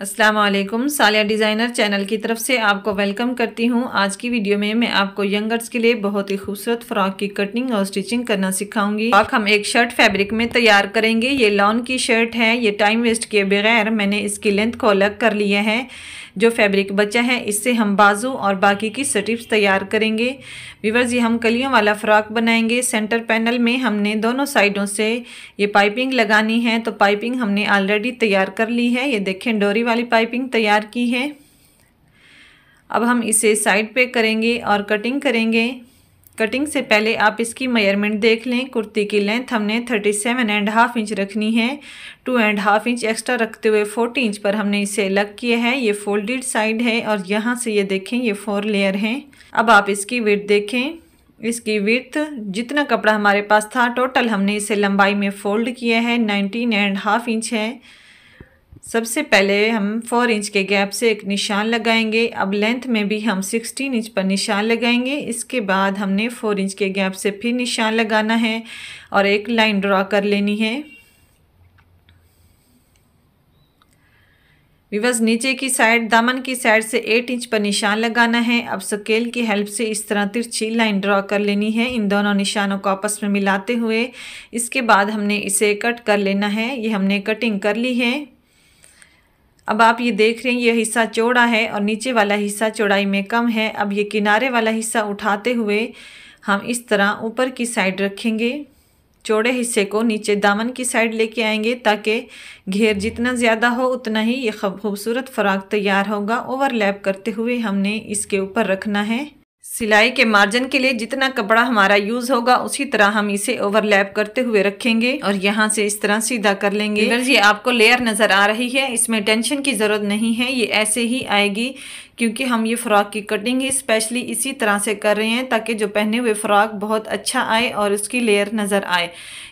Aslam सालिया designer channel की तरफ से आपको वेलकम करती हूँ आज की वीडियो में मैं आपको यंगर्स के लिए बहुत ही खूबसूरत फ्रॉक की कटिंग और स्टिचिंग करना सिखाऊंगी फ्रॉक हम एक शर्ट फैब्रिक में तैयार करेंगे ये लॉन की शर्ट है ये टाइम वेस्ट किए बगैर मैंने इसकी लेंथ को अलग कर लिया है जो फैब्रिक बचा है इससे हम बाजू और बाकी की स्ट्रिप्स तैयार करेंगे विवर्स ये हम कलियों वाला फ्रॉक बनाएंगे सेंटर पैनल में हमने दोनों साइडों से ये पाइपिंग लगानी है तो पाइपिंग हमने ऑलरेडी तैयार कर ली है ये देखें डोरी वाली पाइपिंग तैयार की है अब हम इसे साइड पे करेंगे और कटिंग करेंगे कटिंग से पहले आप इसकी मेयरमेंट देख लें कुर्ती की लेंथ हमने thirty seven and half inch रखनी है two and half inch extra रखते हुए फोर्टी इंच पर हमने इसे अलग किया है ये फोल्डेड साइड है और यहाँ से ये देखें ये फोर लेयर हैं अब आप इसकी वेट देखें इसकी विथ जितना कपड़ा हमारे पास था टोटल हमने इसे लंबाई में फोल्ड किया है नाइनटीन एंड हाफ इंच है सबसे पहले हम फोर इंच के गैप से एक निशान लगाएंगे अब लेंथ में भी हम सिक्सटीन इंच पर निशान लगाएंगे इसके बाद हमने फोर इंच के गैप से फिर निशान लगाना है और एक लाइन ड्रॉ कर लेनी है विवस नीचे की साइड दामन की साइड से एट इंच पर निशान लगाना है अब स्केल की हेल्प से इस तरह तिरछी लाइन ड्रा कर लेनी है इन दोनों निशानों को आपस में मिलाते हुए इसके बाद हमने इसे कट कर लेना है ये हमने कटिंग कर ली है अब आप ये देख रहे हैं ये हिस्सा चौड़ा है और नीचे वाला हिस्सा चौड़ाई में कम है अब ये किनारे वाला हिस्सा उठाते हुए हम इस तरह ऊपर की साइड रखेंगे चौड़े हिस्से को नीचे दामन की साइड लेके आएंगे ताकि घेर जितना ज़्यादा हो उतना ही ये खूबसूरत फ़्राक तैयार होगा ओवरलैप करते हुए हमने इसके ऊपर रखना है सिलाई के मार्जिन के लिए जितना कपड़ा हमारा यूज होगा उसी तरह हम इसे ओवरलैप करते हुए रखेंगे और यहाँ से इस तरह सीधा कर लेंगे ये आपको लेयर नजर आ रही है इसमें टेंशन की जरूरत नहीं है ये ऐसे ही आएगी क्योंकि हम ये फ़्रॉक की कटिंग ही स्पेशली इसी तरह से कर रहे हैं ताकि जो पहने हुए फ़्रॉक बहुत अच्छा आए और उसकी लेयर नज़र आए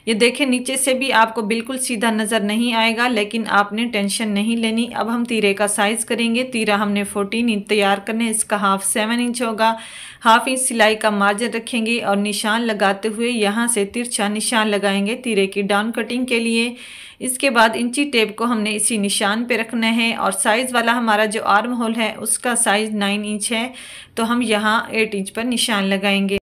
ये देखें नीचे से भी आपको बिल्कुल सीधा नज़र नहीं आएगा लेकिन आपने टेंशन नहीं लेनी अब हम तीरे का साइज़ करेंगे तीरा हमने फोर्टीन इंच तैयार करने इसका हाफ सेवन इंच होगा हाफ इंच सिलाई का मार्जिन रखेंगे और निशान लगाते हुए यहाँ से तिरछा निशान लगाएंगे तीरे की डाउन कटिंग के लिए इसके बाद इंची टेप को हमने इसी निशान पे रखना है और साइज़ वाला हमारा जो आर्म होल है उसका साइज़ नाइन इंच है तो हम यहाँ एट इंच पर निशान लगाएंगे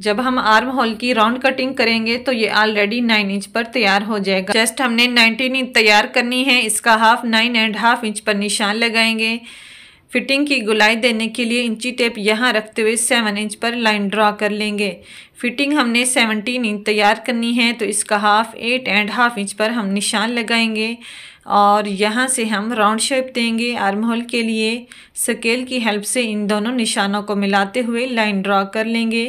जब हम आर्म होल की राउंड कटिंग करेंगे तो ये ऑलरेडी नाइन इंच पर तैयार हो जाएगा जस्ट हमने नाइनटीन इंच तैयार करनी है इसका half nine and half inch पर निशान लगाएंगे फिटिंग की गुलाई देने के लिए इंची टेप यहाँ रखते हुए सेवन इंच पर लाइन ड्रा कर लेंगे फिटिंग हमने सेवनटीन इंच तैयार करनी है तो इसका half eight and half inch पर हम निशान लगाएंगे और यहाँ से हम राउंड शेप देंगे आर्म होल के लिए स्केल की हेल्प से इन दोनों निशानों को मिलाते हुए लाइन ड्रा कर लेंगे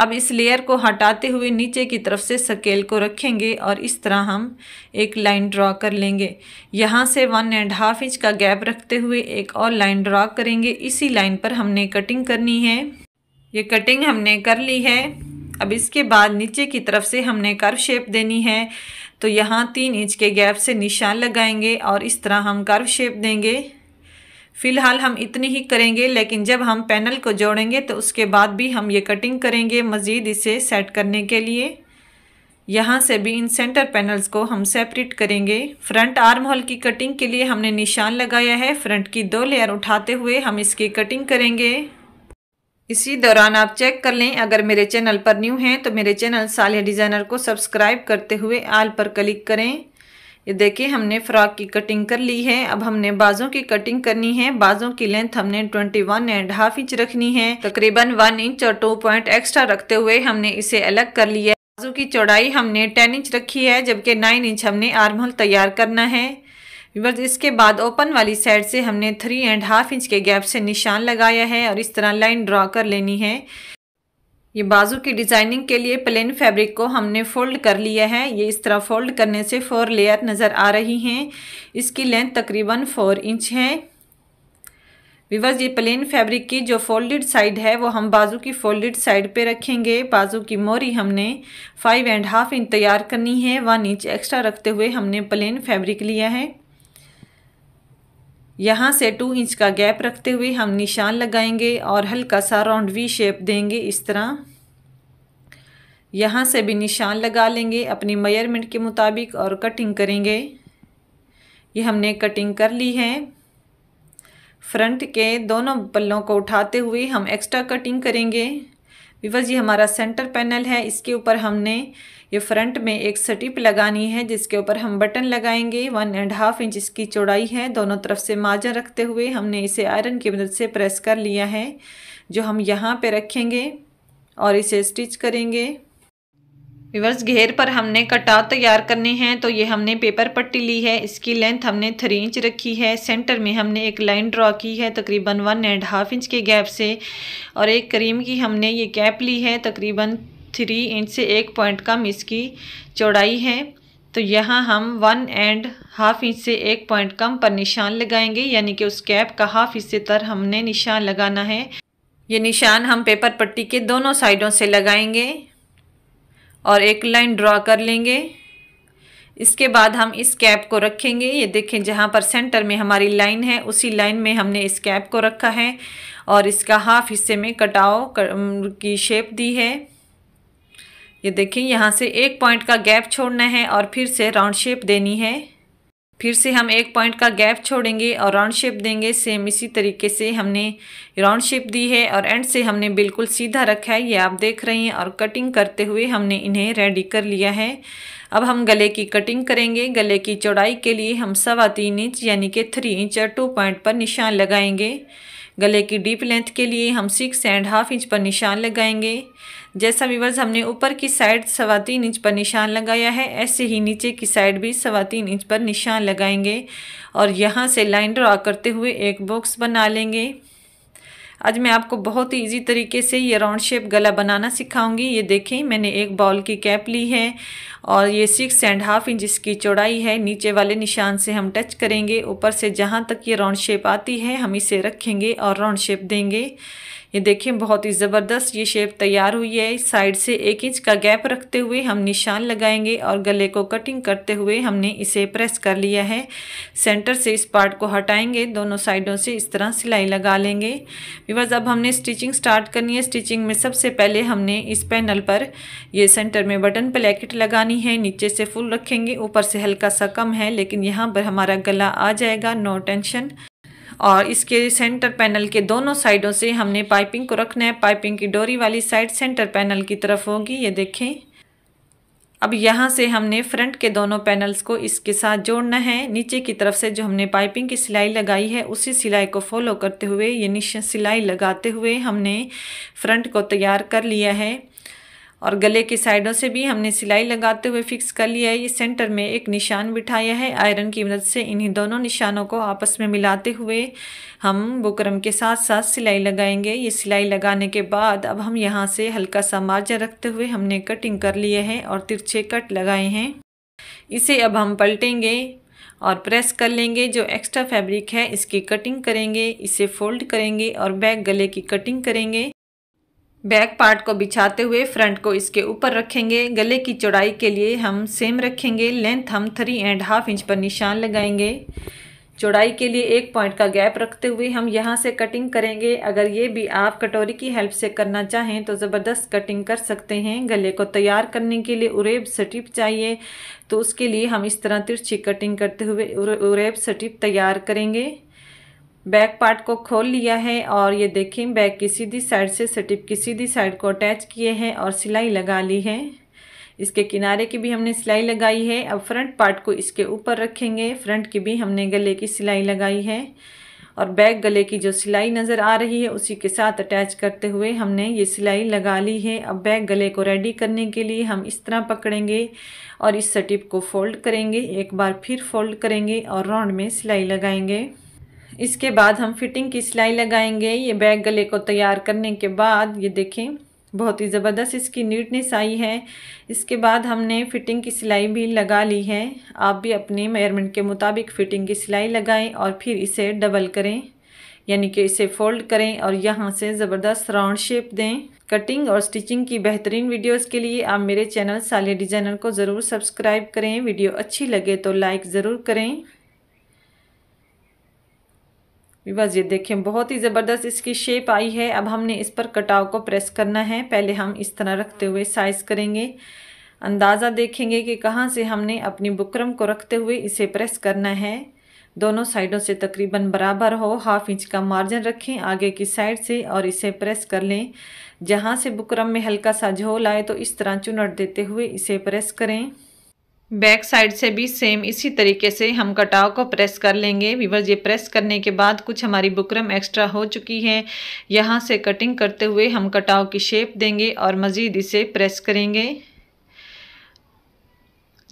अब इस लेयर को हटाते हुए नीचे की तरफ से स्केल को रखेंगे और इस तरह हम एक लाइन ड्रॉ कर लेंगे यहाँ से वन एंड हाफ इंच का गैप रखते हुए एक और लाइन ड्रॉ करेंगे इसी लाइन पर हमने कटिंग करनी है ये कटिंग हमने कर ली है अब इसके बाद नीचे की तरफ से हमने कर्व शेप देनी है तो यहाँ तीन इंच के गैप से निशान लगाएंगे और इस तरह हम कर्व शेप देंगे फ़िलहाल हम इतनी ही करेंगे लेकिन जब हम पैनल को जोड़ेंगे तो उसके बाद भी हम ये कटिंग करेंगे मज़ीद इसे सेट करने के लिए यहाँ से भी इन सेंटर पैनल्स को हम सेपरेट करेंगे फ्रंट आर्म होल की कटिंग के लिए हमने निशान लगाया है फ्रंट की दो लेयर उठाते हुए हम इसकी कटिंग करेंगे इसी दौरान आप चेक कर लें अगर मेरे चैनल पर न्यू हैं तो मेरे चैनल सालिया डिज़ाइनर को सब्सक्राइब करते हुए आल पर क्लिक करें ये देखिए हमने फ्रॉक की कटिंग कर ली है अब हमने बाजों की कटिंग करनी है बाजों की लेंथ हमने 21 एंड हाफ इंच रखनी है तकरीबन वन इंच और टू पॉइंट एक्स्ट्रा रखते हुए हमने इसे अलग कर लिया बाजू की चौड़ाई हमने 10 इंच रखी है जबकि 9 इंच हमने होल तैयार करना है बस इसके बाद ओपन वाली साइड से हमने थ्री एंड हाफ इंच के गैप से निशान लगाया है और इस तरह लाइन ड्रॉ कर लेनी है ये बाजू की डिज़ाइनिंग के लिए प्लेन फैब्रिक को हमने फोल्ड कर लिया है ये इस तरह फोल्ड करने से फोर लेयर नज़र आ रही हैं इसकी लेंथ तकरीबन फोर इंच है विवर्स ये प्लेन फैब्रिक की जो फोल्डेड साइड है वो हम बाजू की फोल्डेड साइड पे रखेंगे बाजू की मोरी हमने फाइव एंड हाफ इंच तैयार करनी है वन इंच एक्स्ट्रा रखते हुए हमने प्लेन फैब्रिक लिया है यहाँ से टू इंच का गैप रखते हुए हम निशान लगाएंगे और हल्का सा राउंड वी शेप देंगे इस तरह यहाँ से भी निशान लगा लेंगे अपनी मेयरमेंट के मुताबिक और कटिंग करेंगे ये हमने कटिंग कर ली है फ्रंट के दोनों पल्लों को उठाते हुए हम एक्स्ट्रा कटिंग करेंगे विवर्स ये हमारा सेंटर पैनल है इसके ऊपर हमने ये फ्रंट में एक सटिप लगानी है जिसके ऊपर हम बटन लगाएंगे वन एंड हाफ इंच इसकी चौड़ाई है दोनों तरफ से मार्जिन रखते हुए हमने इसे आयरन की मदद से प्रेस कर लिया है जो हम यहाँ पे रखेंगे और इसे स्टिच करेंगे विवर्स घेर पर हमने कटाव तैयार करने हैं तो ये हमने पेपर पट्टी ली है इसकी लेंथ हमने थ्री इंच रखी है सेंटर में हमने एक लाइन ड्रॉ की है तकरीबन वन एंड हाफ इंच के गैप से और एक करीम की हमने ये कैप ली है तकरीबन थ्री इंच से एक पॉइंट कम इसकी चौड़ाई है तो यहाँ हम वन एंड हाफ इंच से एक पॉइंट कम पर निशान लगाएंगे यानी कि उस कैप का हाफ हिस्से तर हमने निशान लगाना है ये निशान हम पेपर पट्टी के दोनों साइडों से लगाएंगे और एक लाइन ड्रॉ कर लेंगे इसके बाद हम इस कैप को रखेंगे ये देखें जहाँ पर सेंटर में हमारी लाइन है उसी लाइन में हमने इस कैप को रखा है और इसका हाफ हिस्से में कटाओ की शेप दी है ये देखें यहाँ से एक पॉइंट का गैप छोड़ना है और फिर से राउंड शेप देनी है फिर से हम एक पॉइंट का गैप छोड़ेंगे और राउंड शेप देंगे सेम इसी तरीके से हमने राउंड शेप दी है और एंड से हमने बिल्कुल सीधा रखा है ये आप देख रहे हैं और कटिंग करते हुए हमने इन्हें रेडी कर लिया है अब हम गले की कटिंग करेंगे गले की चौड़ाई के लिए हम सवा तीन इंच यानी कि थ्री इंच और टू पॉइंट पर निशान लगाएंगे गले की डीप लेंथ के लिए हम सिक्स एंड हाफ इंच पर निशान लगाएंगे जैसा विवर्स हमने ऊपर की साइड सवा तीन इंच पर निशान लगाया है ऐसे ही नीचे की साइड भी सवा तीन इंच पर निशान लगाएंगे और यहाँ से लाइन ड्रा करते हुए एक बॉक्स बना लेंगे आज मैं आपको बहुत ही इजी तरीके से ये राउंड शेप गला बनाना सिखाऊंगी ये देखें मैंने एक बॉल की कैप ली है और ये सिक्स एंड हाफ इंच इसकी चौड़ाई है नीचे वाले निशान से हम टच करेंगे ऊपर से जहाँ तक ये राउंड शेप आती है हम इसे रखेंगे और राउंड शेप देंगे ये देखें बहुत ही ज़बरदस्त ये शेप तैयार हुई है साइड से एक इंच का गैप रखते हुए हम निशान लगाएंगे और गले को कटिंग करते हुए हमने इसे प्रेस कर लिया है सेंटर से इस पार्ट को हटाएंगे दोनों साइडों से इस तरह सिलाई लगा लेंगे बिकॉज अब हमने स्टिचिंग स्टार्ट करनी है स्टिचिंग में सबसे पहले हमने इस पैनल पर ये सेंटर में बटन प्लेकेट लगानी है नीचे से फुल रखेंगे ऊपर से हल्का सा कम है लेकिन यहाँ पर हमारा गला आ जाएगा नो टेंशन और इसके सेंटर पैनल के दोनों साइडों से हमने पाइपिंग को रखना है पाइपिंग की डोरी वाली साइड सेंटर पैनल की तरफ होगी ये देखें अब यहाँ से हमने फ्रंट के दोनों पैनल्स को इसके साथ जोड़ना है नीचे की तरफ से जो हमने पाइपिंग की सिलाई लगाई है उसी सिलाई को फॉलो करते हुए ये नीचे सिलाई लगाते हुए हमने फ्रंट को तैयार कर लिया है और गले की साइडों से भी हमने सिलाई लगाते हुए फिक्स कर लिया है ये सेंटर में एक निशान बिठाया है आयरन की मदद से इन्हीं दोनों निशानों को आपस में मिलाते हुए हम बुकरम के साथ साथ सिलाई लगाएंगे ये सिलाई लगाने के बाद अब हम यहाँ से हल्का सा मार्जन रखते हुए हमने कटिंग कर लिए है और तिरछे कट लगाए हैं इसे अब हम पलटेंगे और प्रेस कर लेंगे जो एक्स्ट्रा फैब्रिक है इसकी कटिंग करेंगे इसे फोल्ड करेंगे और बैक गले की कटिंग करेंगे बैक पार्ट को बिछाते हुए फ्रंट को इसके ऊपर रखेंगे गले की चौड़ाई के लिए हम सेम रखेंगे लेंथ हम थ्री एंड हाफ इंच पर निशान लगाएंगे चौड़ाई के लिए एक पॉइंट का गैप रखते हुए हम यहाँ से कटिंग करेंगे अगर ये भी आप कटोरी की हेल्प से करना चाहें तो ज़बरदस्त कटिंग कर सकते हैं गले को तैयार करने के लिए उरेब सटिप चाहिए तो उसके लिए हम इस तरह तिरछी कटिंग करते हुए उरेब सटिप तैयार करेंगे बैक पार्ट को खोल लिया है और ये देखें बैक की सीधी साइड से स्टिप की सीधी साइड को अटैच किए हैं और सिलाई लगा ली है इसके किनारे की भी हमने सिलाई लगाई है अब फ्रंट पार्ट को इसके ऊपर रखेंगे फ्रंट की भी हमने गले की सिलाई लगाई है और बैक गले की जो सिलाई नज़र आ रही है उसी के साथ अटैच करते हुए हमने ये सिलाई लगा ली है अब बैक गले को रेडी करने के लिए हम इस तरह पकड़ेंगे और इस सटिप को फोल्ड करेंगे एक बार फिर फोल्ड करेंगे और राउंड में सिलाई लगाएंगे इसके बाद हम फिटिंग की सिलाई लगाएंगे ये बैग गले को तैयार करने के बाद ये देखें बहुत ही ज़बरदस्त इसकी नीटनेस आई है इसके बाद हमने फ़िटिंग की सिलाई भी लगा ली है आप भी अपने मेयरमेंट के मुताबिक फ़िटिंग की सिलाई लगाएं और फिर इसे डबल करें यानी कि इसे फोल्ड करें और यहाँ से ज़बरदस्त राउंड शेप दें कटिंग और स्टिचिंग की बेहतरीन वीडियोस के लिए आप मेरे चैनल साले डिज़ाइनर को ज़रूर सब्सक्राइब करें वीडियो अच्छी लगे तो लाइक ज़रूर करें बस ये देखें बहुत ही ज़बरदस्त इसकी शेप आई है अब हमने इस पर कटाव को प्रेस करना है पहले हम इस तरह रखते हुए साइज़ करेंगे अंदाज़ा देखेंगे कि कहाँ से हमने अपनी बुकरम को रखते हुए इसे प्रेस करना है दोनों साइडों से तकरीबन बराबर हो हाफ इंच का मार्जिन रखें आगे की साइड से और इसे प्रेस कर लें जहाँ से बुकरम में हल्का सा झोल आए तो इस तरह चुनट देते हुए इसे प्रेस करें बैक साइड से भी सेम इसी तरीके से हम कटाव को प्रेस कर लेंगे वीवर ये प्रेस करने के बाद कुछ हमारी बुकरम एक्स्ट्रा हो चुकी है यहाँ से कटिंग करते हुए हम कटाव की शेप देंगे और मज़ीद इसे प्रेस करेंगे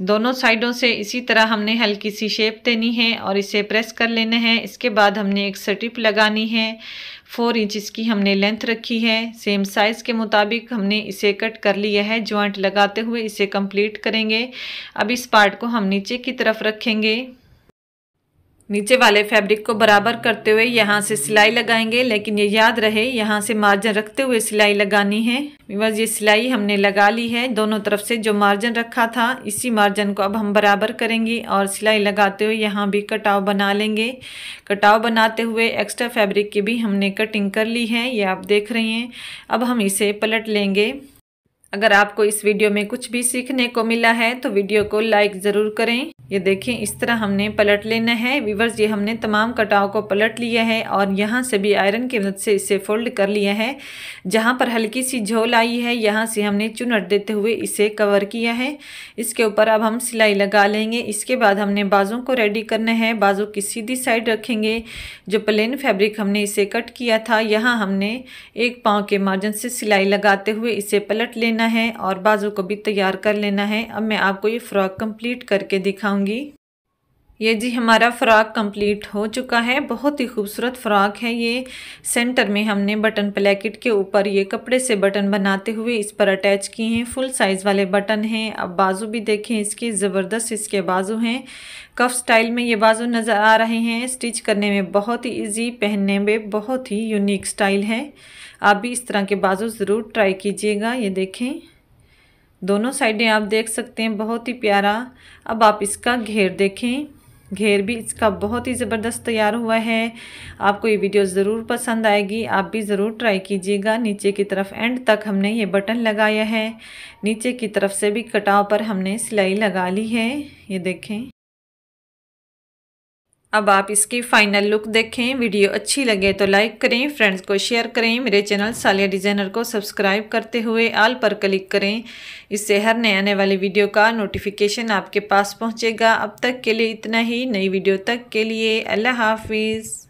दोनों साइडों से इसी तरह हमने हल्की सी शेप देनी है और इसे प्रेस कर लेना है इसके बाद हमने एक स्ट्रिप लगानी है फोर इंच की हमने लेंथ रखी है सेम साइज़ के मुताबिक हमने इसे कट कर लिया है जॉइंट लगाते हुए इसे कंप्लीट करेंगे अब इस पार्ट को हम नीचे की तरफ रखेंगे नीचे वाले फैब्रिक को बराबर करते हुए यहाँ से सिलाई लगाएंगे लेकिन ये याद रहे यहाँ से मार्जिन रखते हुए सिलाई लगानी है बस ये सिलाई हमने लगा ली है दोनों तरफ से जो मार्जिन रखा था इसी मार्जिन को अब हम बराबर करेंगे और सिलाई लगाते हुए यहाँ भी कटाव बना लेंगे कटाव बनाते हुए एक्स्ट्रा फैब्रिक की भी हमने कटिंग कर ली है ये आप देख रहे हैं अब हम इसे पलट लेंगे अगर आपको इस वीडियो में कुछ भी सीखने को मिला है तो वीडियो को लाइक ज़रूर करें ये देखें इस तरह हमने पलट लेना है वीवर्स ये हमने तमाम कटाव को पलट लिया है और यहाँ से भी आयरन की मदद से इसे फोल्ड कर लिया है जहाँ पर हल्की सी झोल आई है यहाँ से हमने चुनट देते हुए इसे कवर किया है इसके ऊपर अब हम सिलाई लगा लेंगे इसके बाद हमने बाजों को रेडी करना है बाजों की सीधी साइड रखेंगे जो प्लेन फैब्रिक हमने इसे कट किया था यहाँ हमने एक पाँव के मार्जन से सिलाई लगाते हुए इसे पलट लेना है और बाजू को भी तैयार कर लेना है अब मैं आपको ये फ्रॉक कम्प्लीट करके दिखाऊंगी दिखाऊंगी ये जी हमारा फ़्राक कंप्लीट हो चुका है बहुत ही खूबसूरत फ़्राक है ये सेंटर में हमने बटन प्लेकेट के ऊपर ये कपड़े से बटन बनाते हुए इस पर अटैच किए हैं फुल साइज़ वाले बटन हैं अब बाजू भी देखें इसके ज़बरदस्त इसके बाजू हैं कफ स्टाइल में ये बाजू नज़र आ रहे हैं स्टिच करने में बहुत ही ईजी पहनने में बहुत ही यूनिक स्टाइल है आप भी इस तरह के बाजू ज़रूर ट्राई कीजिएगा ये देखें दोनों साइडें आप देख सकते हैं बहुत ही प्यारा अब आप इसका घेर देखें घेर भी इसका बहुत ही ज़बरदस्त तैयार हुआ है आपको ये वीडियो ज़रूर पसंद आएगी आप भी ज़रूर ट्राई कीजिएगा नीचे की तरफ एंड तक हमने ये बटन लगाया है नीचे की तरफ से भी कटाव पर हमने सिलाई लगा ली है ये देखें अब आप इसकी फाइनल लुक देखें वीडियो अच्छी लगे तो लाइक करें फ्रेंड्स को शेयर करें मेरे चैनल सालिया डिज़ाइनर को सब्सक्राइब करते हुए आल पर क्लिक करें इससे हर नए आने वाली वीडियो का नोटिफिकेशन आपके पास पहुंचेगा अब तक के लिए इतना ही नई वीडियो तक के लिए अल्लाह हाफिज़